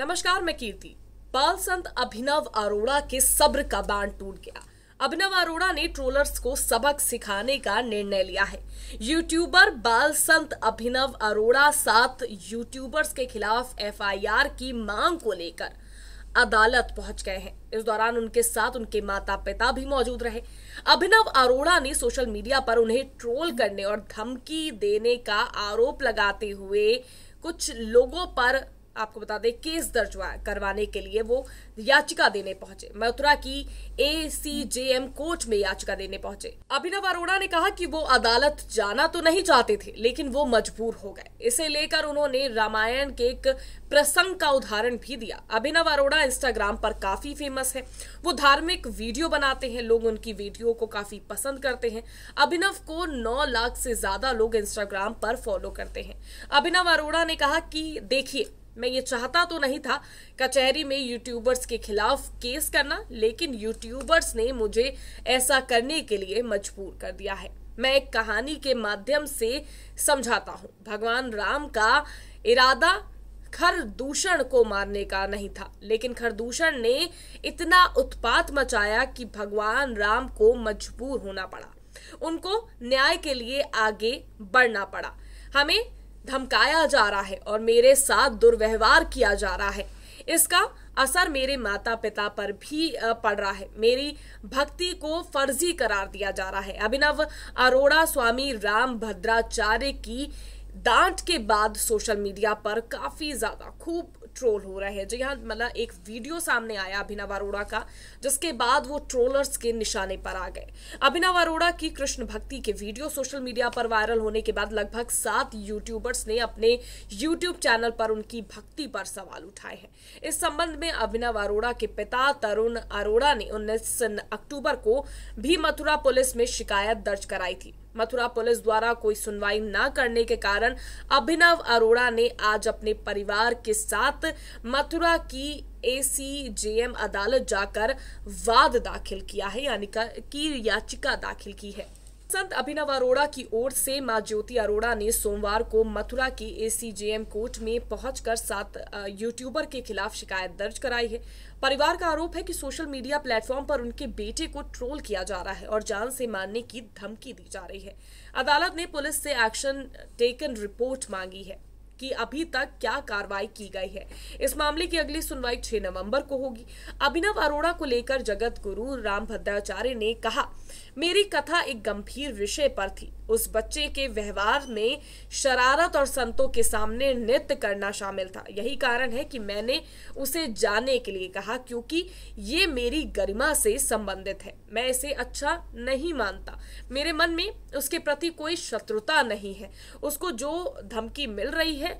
नमस्कार मैं कीर्ति पाल संत अभिनव अरोड़ा के सब्र का बांध टूट गया अभिनव अरोड़ा ने ट्रोलर्स को सबक सिखाने का निर्णय लिया है यूट्यूबर बाल संत अभिनव अरोड़ा सात यूट्यूबर्स के खिलाफ एफआईआर की मांग को लेकर अदालत पहुंच गए हैं इस दौरान उनके साथ उनके माता पिता भी मौजूद रहे अभिनव अरोड़ा ने सोशल मीडिया पर उन्हें ट्रोल करने और धमकी देने का आरोप लगाते हुए कुछ लोगों पर आपको बता दें केस दर्ज करवाने के लिए वो याचिका देने पहुंचे मथुरा की ए सी जे एम कोर्ट में याचिका देने पहुंचे अभिनव अरोड़ा ने कहा कि वो अदालत जाना तो नहीं चाहते थे लेकिन वो मजबूर हो गए इसे लेकर उन्होंने रामायण के एक प्रसंग का उदाहरण भी दिया अभिनव अरोड़ा इंस्टाग्राम पर काफी फेमस है वो धार्मिक वीडियो बनाते हैं लोग उनकी वीडियो को काफी पसंद करते हैं अभिनव को नौ लाख से ज्यादा लोग इंस्टाग्राम पर फॉलो करते हैं अभिनव अरोड़ा ने कहा कि देखिए मैं ये चाहता तो नहीं था कचहरी में यूट्यूबर्स के खिलाफ केस करना लेकिन यूट्यूबर्स ने मुझे ऐसा करने के लिए मजबूर कर दिया है मैं एक कहानी के माध्यम से समझाता हूँ भगवान राम का इरादा खरदूषण को मारने का नहीं था लेकिन खरदूषण ने इतना उत्पात मचाया कि भगवान राम को मजबूर होना पड़ा उनको न्याय के लिए आगे बढ़ना पड़ा हमें धमकाया जा रहा है और मेरे साथ दुर्व्यवहार किया जा रहा है इसका असर मेरे माता पिता पर भी पड़ रहा है मेरी भक्ति को फर्जी करार दिया जा रहा है अभिनव अरोड़ा स्वामी राम भद्राचार्य की डांट के बाद सोशल मीडिया पर काफ़ी ज़्यादा खूब ट्रोल हो रहा है जी हाँ मतलब एक वीडियो सामने आया अभिनव अरोड़ा का जिसके बाद वो ट्रोलर्स के निशाने पर आ गए अभिनव अरोड़ा की कृष्ण भक्ति के वीडियो सोशल मीडिया पर वायरल होने के बाद लगभग सात यूट्यूबर्स ने अपने यूट्यूब चैनल पर उनकी भक्ति पर सवाल उठाए हैं इस संबंध में अभिनव अरोड़ा के पिता तरुण अरोड़ा ने उन्नीस अक्टूबर को भी मथुरा पुलिस में शिकायत दर्ज कराई थी मथुरा पुलिस द्वारा कोई सुनवाई न करने के कारण अभिनव अरोड़ा ने आज अपने परिवार के साथ मथुरा की एसीजेएम अदालत जाकर वाद दाखिल किया है यानी कि याचिका दाखिल की है संत अभिनव अरोड़ा की ओर से मां ज्योति अरोड़ा ने सोमवार को मथुरा की एसीजेएम कोर्ट में पहुंचकर सात यूट्यूबर के खिलाफ शिकायत दर्ज कराई है परिवार का आरोप है कि सोशल मीडिया प्लेटफॉर्म पर उनके बेटे को ट्रोल किया जा रहा है और जान से मारने की धमकी दी जा रही है अदालत ने पुलिस से एक्शन टेकन रिपोर्ट मांगी है कि अभी तक क्या कार्रवाई की गई है इस मामले की अगली सुनवाई 6 नवंबर को होगी अभिनव अरोड़ा को लेकर जगत गुरु राम भद्राचार्य ने कहा मेरी कथा एक गंभीर विषय पर थी उस बच्चे के व्यवहार में शरारत और संतों के सामने नृत्य करना शामिल था यही कारण है कि मैंने उसे जाने के लिए कहा क्योंकि ये मेरी गरिमा से संबंधित है मैं इसे अच्छा नहीं मानता मेरे मन में उसके प्रति कोई शत्रुता नहीं है उसको जो धमकी मिल रही है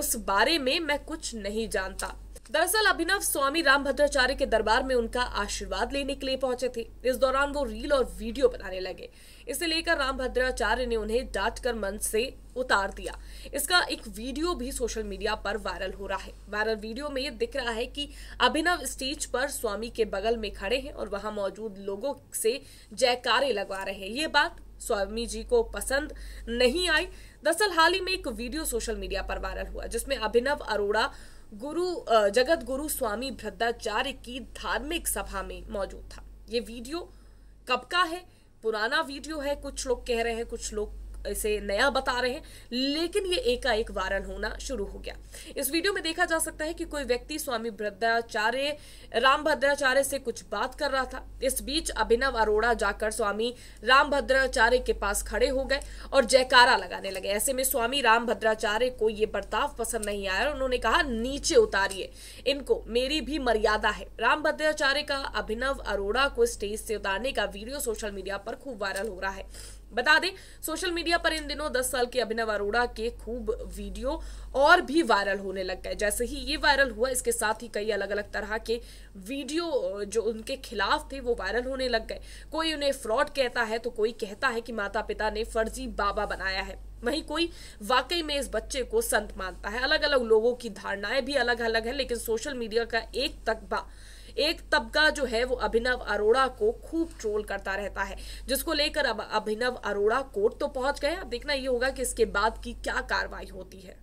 उस बारे में मैं कुछ नहीं जानता दरअसल अभिनव स्वामी राम भद्राचार्य के दरबार में उनका आशीर्वाद लेने के लिए पहुंचे थे इस दौरान वो रील और वीडियो बनाने लगे इसे लेकर राम भद्राचार्य ने उन्हें डांट कर मन से उतार दिया इसका एक वीडियो भी सोशल मीडिया पर वायरल हो रहा है वायरल वीडियो में ये दिख रहा है कि अभिनव स्टेज पर स्वामी के बगल में खड़े हैं और वहां मौजूद लोगों से जयकारे लगवा रहे हैं ये बात स्वामी जी को पसंद नहीं आई दरअसल हाल ही में एक वीडियो सोशल मीडिया पर वायरल हुआ जिसमें अभिनव अरोड़ा गुरु जगत गुरु स्वामी भ्रद्धाचार्य की धार्मिक सभा में मौजूद था ये वीडियो कब का है पुराना वीडियो है कुछ लोग कह रहे हैं कुछ लोग इसे नया बता रहे हैं लेकिन ये एकाएक वायरल होना शुरू हो गया इस वीडियो में देखा जा सकता है कि कोई व्यक्ति स्वामी भद्राचार्य राम भद्राचार्य से कुछ बात कर रहा था इस बीच अभिनव अरोड़ा जाकर स्वामी राम भद्राचार्य के पास खड़े हो गए और जयकारा लगाने लगे ऐसे में स्वामी राम भद्राचार्य को ये बर्ताव पसंद नहीं आया उन्होंने कहा नीचे उतारिए इनको मेरी भी मर्यादा है राम भद्राचार्य का अभिनव अरोड़ा को स्टेज से उतारने का वीडियो सोशल मीडिया पर खूब वायरल हो रहा है बता दें सोशल मीडिया पर इन दिनों 10 साल के अभिनव अरोड़ा के खूब वीडियो और भी वायरल होने लग गए जैसे ही ये वायरल हुआ इसके साथ ही कई अलग अलग तरह के वीडियो जो उनके खिलाफ थे वो वायरल होने लग गए कोई उन्हें फ्रॉड कहता है तो कोई कहता है कि माता पिता ने फर्जी बाबा बनाया है वहीं कोई वाकई में इस बच्चे को संत मानता है अलग अलग लोगों की धारणाएं भी अलग अलग है लेकिन सोशल मीडिया का एक तकबा एक तबका जो है वो अभिनव अरोड़ा को खूब ट्रोल करता रहता है जिसको लेकर अब अभिनव अरोड़ा कोर्ट तो पहुंच गए अब देखना ये होगा कि इसके बाद की क्या कार्रवाई होती है